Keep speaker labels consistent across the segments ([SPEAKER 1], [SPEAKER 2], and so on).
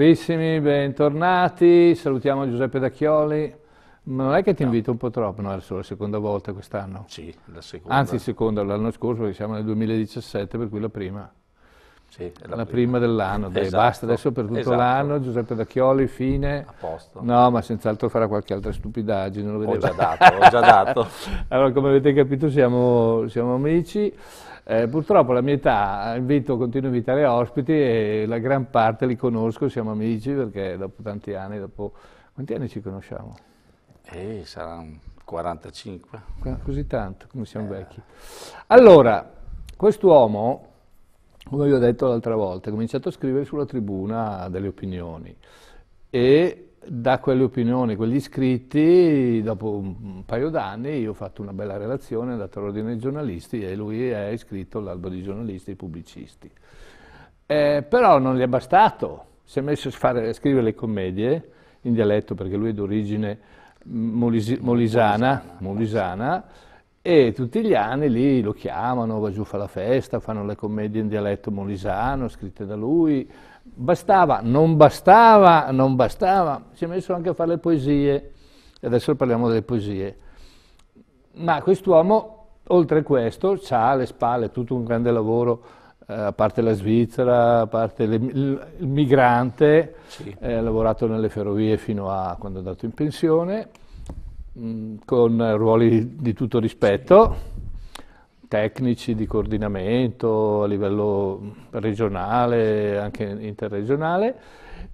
[SPEAKER 1] Carissimi, bentornati, salutiamo Giuseppe Dacchioli. Non è che ti no. invito un po' troppo, no, È solo la seconda volta quest'anno. Sì,
[SPEAKER 2] la seconda. Anzi,
[SPEAKER 1] seconda l'anno scorso, perché siamo nel 2017, per cui la prima.
[SPEAKER 2] Sì, la, la, prima, prima
[SPEAKER 1] dell'anno, dai, esatto, basta adesso per tutto esatto. l'anno, Giuseppe Dacchioli, fine. A posto. No, ma senz'altro farà qualche altra stupidaggine, lo vedevo. Ho già dato, ho già dato. allora, come avete capito siamo, siamo amici. Eh, purtroppo la mia età, invito, continuo a invitare ospiti e la gran parte li conosco, siamo amici perché dopo tanti anni, dopo... Quanti anni ci conosciamo?
[SPEAKER 2] Eh, saranno
[SPEAKER 1] 45. Così tanto, come siamo eh. vecchi. Allora, quest'uomo come vi ho detto l'altra volta, ho cominciato a scrivere sulla tribuna delle opinioni e da quelle opinioni, quegli scritti, dopo un paio d'anni io ho fatto una bella relazione, ho dato all'ordine ai giornalisti e lui è iscritto all'albo di giornalisti e pubblicisti. Eh, però non gli è bastato, si è messo a, fare, a scrivere le commedie in dialetto perché lui è d'origine molisana, molisana e tutti gli anni lì lo chiamano, va giù, fa la festa, fanno le commedie in dialetto molisano, scritte da lui. Bastava, non bastava, non bastava, si è messo anche a fare le poesie. E adesso parliamo delle poesie. Ma quest'uomo, oltre a questo, ha alle spalle tutto un grande lavoro, eh, a parte la Svizzera, a parte le, il, migrante, sì. eh, ha lavorato nelle ferrovie fino a quando è andato in pensione, Mm, con ruoli di tutto rispetto, tecnici di coordinamento a livello regionale, anche interregionale,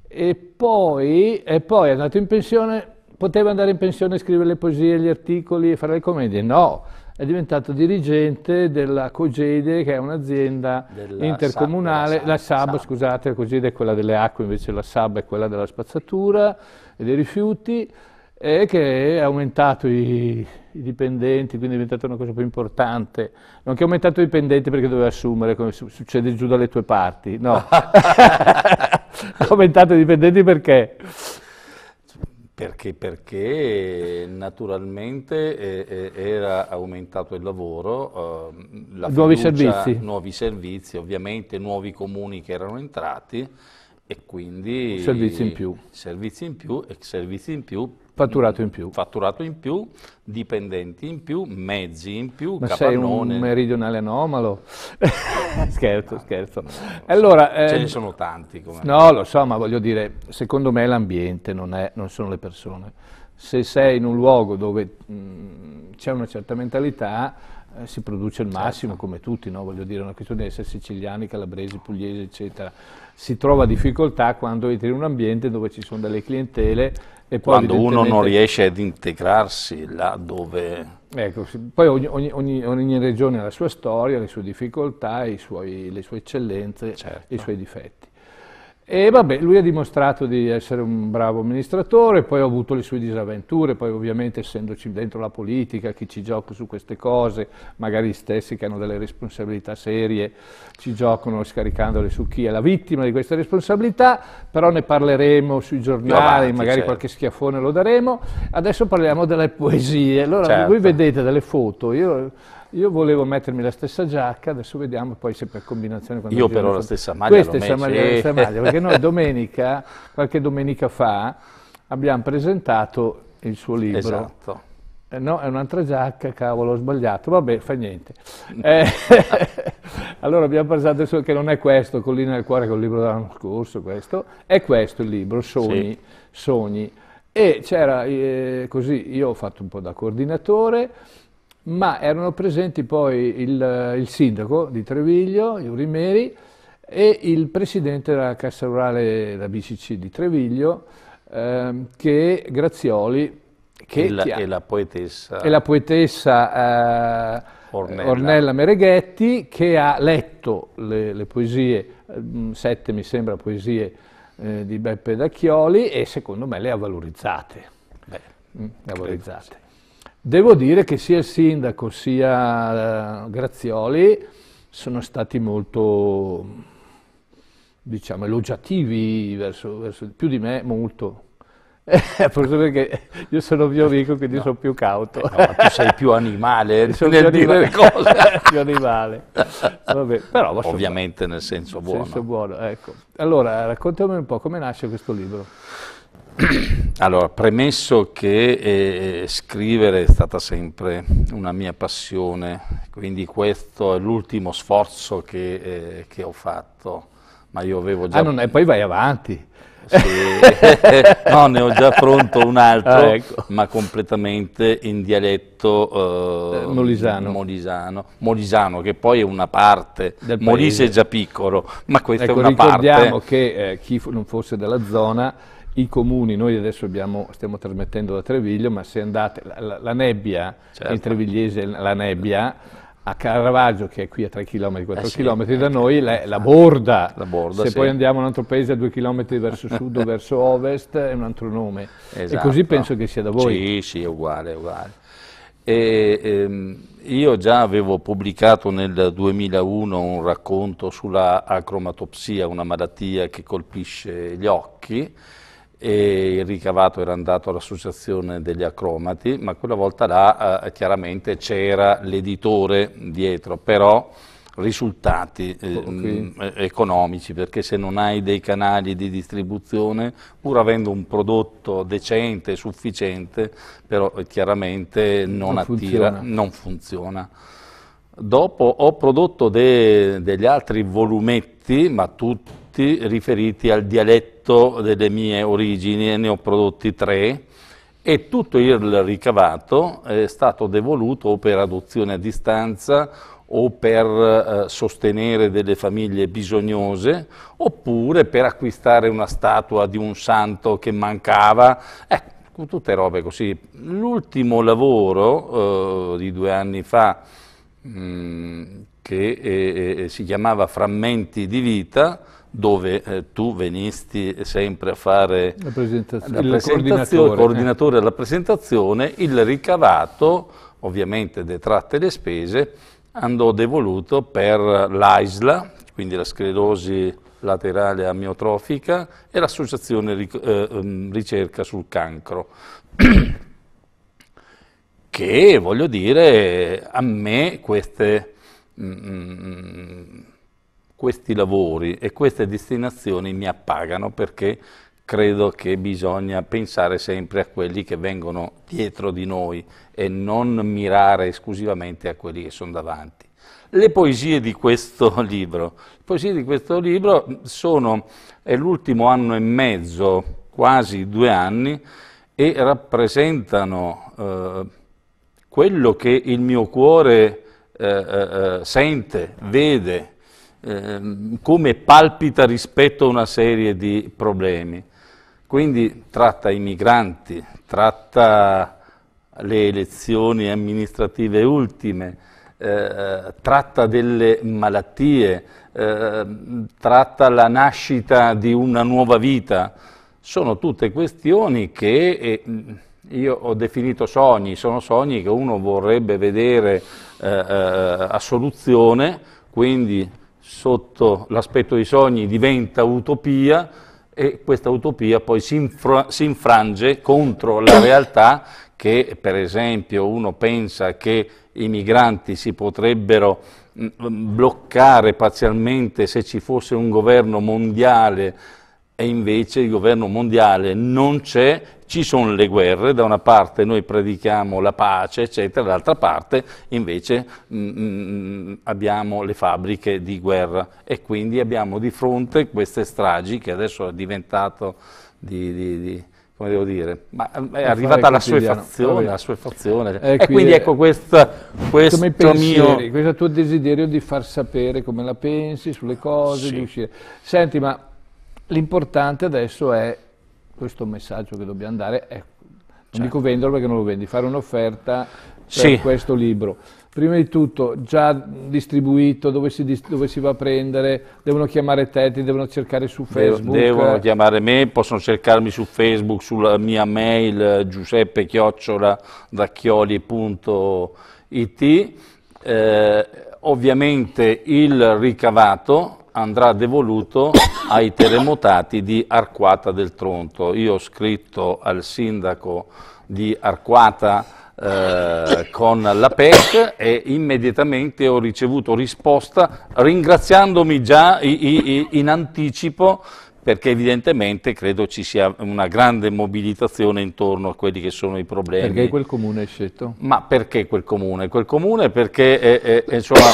[SPEAKER 1] e poi, e poi è andato in pensione, poteva andare in pensione, scrivere le poesie, gli articoli e fare le commedie? No, è diventato dirigente della Cogede, che è un'azienda intercomunale, Sab, la SAB, Sab. scusate, la Cogede è quella delle acque, invece la SAB è quella della spazzatura e dei rifiuti, e che ha aumentato i, i, dipendenti, quindi è diventata una cosa più importante. Non che ha aumentato i dipendenti perché doveva assumere, come succede giù dalle tue parti, no. ha aumentato i dipendenti perché?
[SPEAKER 2] Perché, perché naturalmente eh, eh, era aumentato il lavoro, eh, la nuovi, fiducia, servizi. nuovi servizi, ovviamente nuovi comuni che erano entrati e quindi servizi in più, servizi in più e servizi in più Fatturato in più. Fatturato in più, dipendenti in più, mezzi in più, Ma capannone. sei un
[SPEAKER 1] meridionale anomalo? scherzo, ah, scherzo. Allora, Ce eh, ne ehm, sono tanti. Come no, lo so, ma voglio dire, secondo me l'ambiente non, non, sono le persone. Se sei in un luogo dove mm, c'è una certa mentalità, eh, si produce il massimo certo. come tutti, no? voglio dire, è una questione di essere siciliani, calabresi, pugliesi, eccetera. Si trova difficoltà quando entri in un ambiente dove ci sono delle clientele e poi... Quando uno non
[SPEAKER 2] riesce ad integrarsi là dove... Ecco,
[SPEAKER 1] poi ogni, ogni, ogni, ogni, regione ha la sua storia, le sue difficoltà, suoi, le sue eccellenze, certo. i suoi difetti. E vabbè, lui ha dimostrato di essere un bravo amministratore, poi ha avuto le sue disavventure, poi ovviamente essendoci dentro la politica, chi ci gioca su queste cose, magari gli stessi che hanno delle responsabilità serie, ci giocano scaricandole su chi è la vittima di queste responsabilità, però ne parleremo sui giornali, avanti, magari certo. qualche schiaffone lo daremo. Adesso parliamo delle poesie. Allora, certo. voi vedete delle foto, io io volevo mettermi la stessa giacca, adesso vediamo poi se per combinazione... Io però la stessa maglia Questa è maglia, la stessa eh. maglia, perché noi domenica, qualche domenica fa, abbiamo presentato il suo libro. Esatto. Eh, no, è un'altra giacca, cavolo, ho sbagliato, vabbè, fa niente. Eh, allora abbiamo pensato che non è questo, Collina del Cuore, che è il libro dell'anno scorso, questo, è questo il libro, Sogni, sì. Sogni. E c'era, eh, così, io ho fatto un po' da coordinatore, ma erano presenti poi il, il sindaco di Treviglio, Eurimeri, e il presidente della Cassa Rurale della BCC di Treviglio, ehm, che Grazioli, che e, la, ha, e la poetessa, e la poetessa eh, Ornella. Ornella. Mereghetti, che ha letto le, le poesie, mm, sette mi sembra poesie eh, di Beppe Dacchioli, e secondo me le ha valorizzate. Beh, mm, valorizzate. Devo dire che sia il sindaco sia eh, Grazioli sono stati molto diciamo, elogiativi verso, verso, più di me molto. Eh, forse perché io sono più amico, quindi no. sono più cauto. Eh
[SPEAKER 2] no, tu sei più animale sono nel più dire animale. cose. più animale. Vabbè, però, Ovviamente nel senso buono. Nel senso
[SPEAKER 1] buono, ecco. Allora, raccontami un po' come nasce questo libro.
[SPEAKER 2] Allora, premesso che eh, scrivere è stata sempre una mia passione, quindi questo è l'ultimo sforzo che, eh, che, ho fatto, ma io avevo già... Ah, non è, poi vai avanti. Sì. no, ne ho già pronto un altro, ah, ecco. ma completamente in dialetto eh, eh, molisano. molisano. molisano. che poi è una parte, Del Molise è già piccolo, ma questa ecco, è una ricordiamo parte. Ricordiamo
[SPEAKER 1] che eh, chi non fosse della zona i comuni, noi adesso abbiamo, stiamo trasmettendo da Treviglio, ma se andate, la, la, nebbia, certo. in Trevigliese la nebbia, a Caravaggio, che è qui a 3 km, 4 eh sì, km da eh, noi, eh, la, eh, la, borda. la borda. Se sì. poi andiamo in un altro paese a 2 km verso sud o verso ovest, è un altro nome. Esatto. E così penso che sia da voi.
[SPEAKER 2] Sì, sì, è uguale, è uguale. E, ehm, io già avevo pubblicato nel 2001 un racconto sulla acromatopsia, una malattia che colpisce gli occhi, e il ricavato era andato all'associazione degli acromati, ma quella volta là eh, chiaramente c'era l'editore dietro, però risultati eh, okay. mh, mm, eh, economici, perché se non hai dei canali di distribuzione, pur avendo un prodotto decente e sufficiente, però eh, chiaramente non, non attira, funziona. non funziona. Dopo ho prodotto de, degli altri volumetti, ma tutti prodotti riferiti al dialetto delle mie origini e ne ho prodotti tre e tutto il ricavato è stato devoluto o per adozione a distanza o per eh, sostenere delle famiglie bisognose, oppure per acquistare una statua di un santo che mancava, ecco, tutte robe così. L'ultimo lavoro eh, di due anni fa, mh, mm, che eh, eh, si chiamava Frammenti di vita, dove eh, tu venisti sempre a fare la
[SPEAKER 1] presentazio, la presentazio, coordinatore, il coordinatore
[SPEAKER 2] della presentazione, il ricavato, ovviamente detratte le spese, andò devoluto per l'AISLA, quindi la sclerosi laterale amiotrofica e l'associazione ric eh, ehm, ricerca sul cancro. che voglio dire, a me queste... Mm, mm, mm questi lavori e queste destinazioni mi appagano perché credo che bisogna pensare sempre a quelli che vengono dietro di noi e non mirare esclusivamente a quelli che sono davanti. Le poesie di questo libro, le poesie di questo libro sono, è l'ultimo anno e mezzo, quasi due anni, e rappresentano eh, quello che il mio cuore eh, eh, eh sente, vede, Ehm, come palpita rispetto a una serie di problemi. Quindi tratta i migranti, tratta le elezioni amministrative ultime, eh, tratta delle malattie, eh, tratta la nascita di una nuova vita. Sono tutte questioni che io ho definito sogni, sono sogni che uno vorrebbe vedere eh, eh a soluzione, quindi sotto l'aspetto dei sogni diventa utopia e questa utopia poi si, infra si infrange contro la realtà che per esempio uno pensa che i migranti si potrebbero mm, mm, bloccare parzialmente se ci fosse un governo mondiale e invece il governo mondiale non c'è ci sono le guerre, da una parte noi predichiamo la pace, eccetera, dall'altra parte invece mh, mm, mm, abbiamo le fabbriche di guerra e quindi abbiamo di fronte queste stragi che adesso è diventato di, di, di come devo dire, ma è arrivata la sua fazione, la sua fazione. Eh, e quindi ecco questa, questo pensieri,
[SPEAKER 1] mio... Questo tuo desiderio di far sapere come la pensi sulle cose, sì. di uscire. Senti, ma l'importante adesso è questo messaggio che dobbiamo dare è, eh, non certo. dico venderlo perché non lo vendi, fare un'offerta per sì. questo libro. Prima di tutto, già distribuito, dove si, dove si va a prendere, devono chiamare te, ti devono cercare su Facebook. Devono
[SPEAKER 2] chiamare me, possono cercarmi su Facebook, sulla mia mail eh, giuseppe chiocciola racchioli.it. Eh, ovviamente il ricavato andrà devoluto ai terremotati di Arquata del Tronto. Io ho scritto al sindaco di Arquata eh, con la PEC e immediatamente ho ricevuto risposta ringraziandomi già i, i, in anticipo perché evidentemente credo ci sia una grande mobilitazione intorno a quelli che sono i problemi. Perché quel
[SPEAKER 1] comune è scelto? Ma
[SPEAKER 2] perché quel comune? Quel comune perché è, è, è, insomma,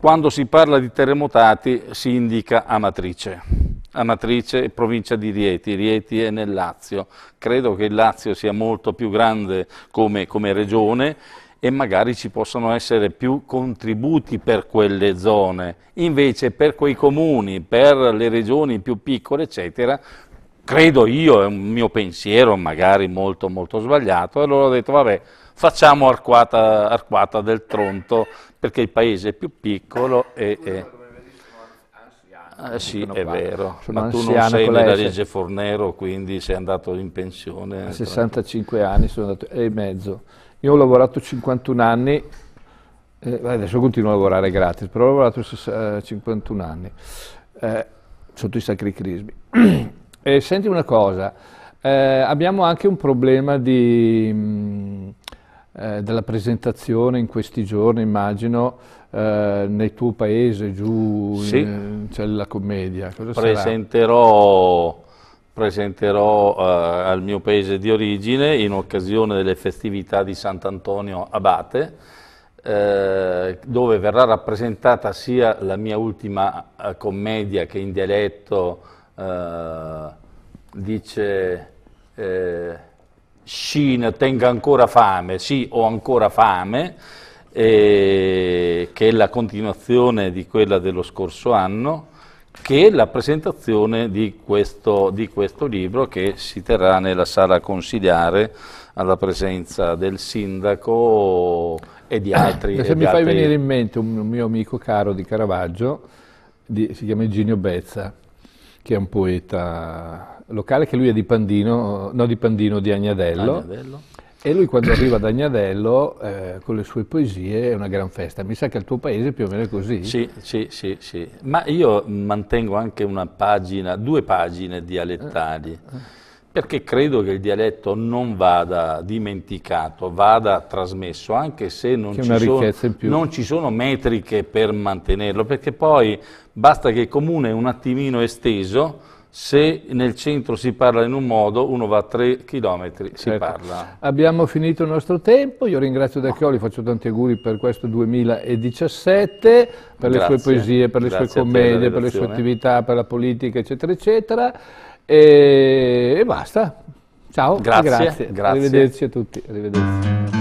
[SPEAKER 2] quando si parla di terremotati si indica Amatrice, Amatrice e provincia di Rieti, Rieti è nel Lazio, credo che il Lazio sia molto più grande come, come regione e magari ci possono essere più contributi per quelle zone, invece per quei comuni, per le regioni più piccole eccetera, credo io, è un mio pensiero magari molto molto sbagliato, allora ho detto vabbè facciamo arcuata, arcuata, del Tronto perché il paese è più piccolo e... e eh ah, sì, è vero, Sono ma tu non sei nella Regge Fornero, quindi sei andato in pensione. A
[SPEAKER 1] 65 anni sono andato, e mezzo. Io ho lavorato 51 anni, eh, adesso continuo a lavorare gratis, però ho lavorato 51 eh, anni, eh, sotto i sacri crismi. e senti una cosa, eh, abbiamo anche un problema di mh, mm, eh, della presentazione in questi giorni, immagino, eh, nel tuo paese, giù sì. Eh, c'è la commedia. Cosa
[SPEAKER 2] presenterò presenterò eh, al mio paese di origine in occasione delle festività di Sant'Antonio Abate, eh, dove verrà rappresentata sia la mia ultima eh, commedia che in dialetto eh, dice Shin tenga ancora fame, sì, ho ancora fame, eh, che è la continuazione di quella dello scorso anno, che è la presentazione di questo, di questo, libro che si terrà nella sala consigliare alla presenza del sindaco e di altri. Se mi altri... fai venire
[SPEAKER 1] in mente un mio amico caro di Caravaggio, di, si chiama Eugenio Bezza, che è un poeta locale, che lui è di Pandino, no di Pandino, di Agnadello. Agnadello. E lui quando arriva ad Agnadello eh, con le sue poesie è una gran festa. Mi sa che il tuo paese è più o meno così.
[SPEAKER 2] Sì, sì, sì, sì. Ma io mantengo anche una pagina, due pagine dialettali. Eh, eh, eh perché credo che il dialetto non vada dimenticato, vada trasmesso, anche se non, ci sono, non ci sono, metriche per mantenerlo, perché poi basta che il comune è un attimino esteso, se nel centro si parla in un modo, uno va a tre chilometri, si certo. parla.
[SPEAKER 1] Abbiamo finito il nostro tempo, io ringrazio D'Acchioli, faccio tanti auguri per questo 2017, per Grazie. le sue poesie, per le Grazie sue commedie, per le sue attività, per la politica, eccetera, eccetera. E, e basta. Ciao, grazie, grazie. grazie. Arrivederci a tutti. Arrivederci.